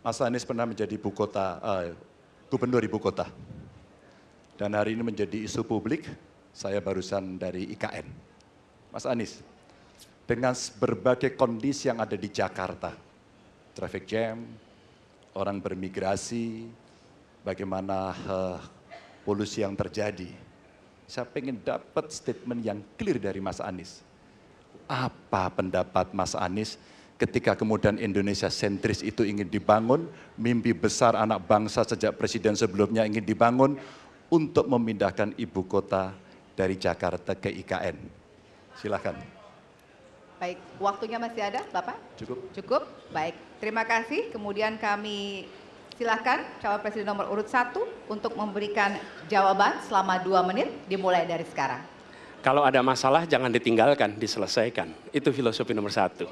Mas Anies pernah menjadi ibu kota, uh, gubernur ibu kota. Dan hari ini menjadi isu publik, saya barusan dari IKN. Mas Anies, dengan berbagai kondisi yang ada di Jakarta, traffic jam, orang bermigrasi, bagaimana uh, polusi yang terjadi. Saya ingin dapat statement yang clear dari Mas Anies. Apa pendapat Mas Anies ketika kemudian Indonesia sentris itu ingin dibangun, mimpi besar anak bangsa sejak presiden sebelumnya ingin dibangun untuk memindahkan ibu kota dari Jakarta ke IKN. Silakan. Baik, waktunya masih ada, Bapak? Cukup. Cukup. Baik, terima kasih. Kemudian kami silakan calon presiden nomor urut satu untuk memberikan jawaban selama dua menit dimulai dari sekarang. Kalau ada masalah jangan ditinggalkan, diselesaikan. Itu filosofi nomor satu.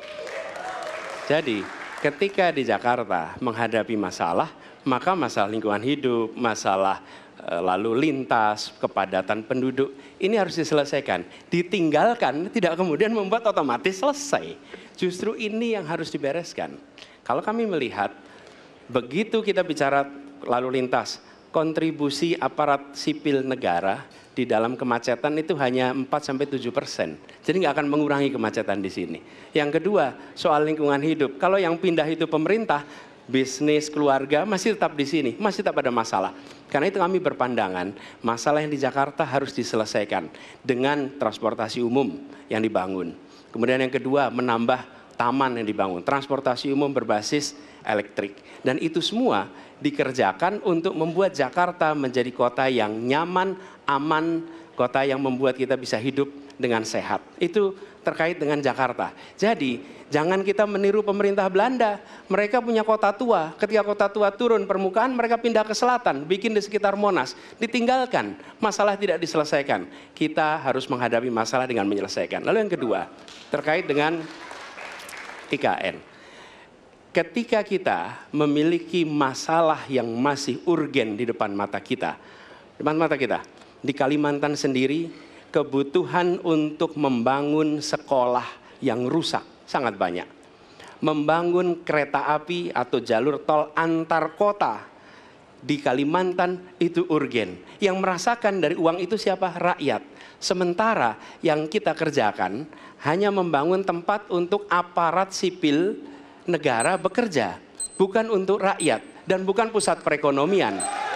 Jadi ketika di Jakarta menghadapi masalah, maka masalah lingkungan hidup, masalah e, lalu lintas, kepadatan penduduk, ini harus diselesaikan. Ditinggalkan tidak kemudian membuat otomatis selesai. Justru ini yang harus dibereskan. Kalau kami melihat, begitu kita bicara lalu lintas, kontribusi aparat sipil negara di dalam kemacetan itu hanya 4 sampai 7 persen. Jadi nggak akan mengurangi kemacetan di sini. Yang kedua, soal lingkungan hidup. Kalau yang pindah itu pemerintah, bisnis, keluarga masih tetap di sini, masih tetap ada masalah. Karena itu kami berpandangan masalah yang di Jakarta harus diselesaikan dengan transportasi umum yang dibangun. Kemudian yang kedua, menambah taman yang dibangun, transportasi umum berbasis elektrik. Dan itu semua dikerjakan untuk membuat Jakarta menjadi kota yang nyaman, aman, kota yang membuat kita bisa hidup dengan sehat. Itu terkait dengan Jakarta. Jadi jangan kita meniru pemerintah Belanda. Mereka punya kota tua. Ketika kota tua turun permukaan, mereka pindah ke selatan, bikin di sekitar Monas, ditinggalkan. Masalah tidak diselesaikan. Kita harus menghadapi masalah dengan menyelesaikan. Lalu yang kedua, terkait dengan 3 Ketika kita memiliki masalah yang masih urgen di depan mata kita, depan mata kita, di Kalimantan sendiri kebutuhan untuk membangun sekolah yang rusak sangat banyak. Membangun kereta api atau jalur tol antar kota di Kalimantan itu urgen. Yang merasakan dari uang itu siapa? Rakyat. Sementara yang kita kerjakan hanya membangun tempat untuk aparat sipil negara bekerja, bukan untuk rakyat dan bukan pusat perekonomian.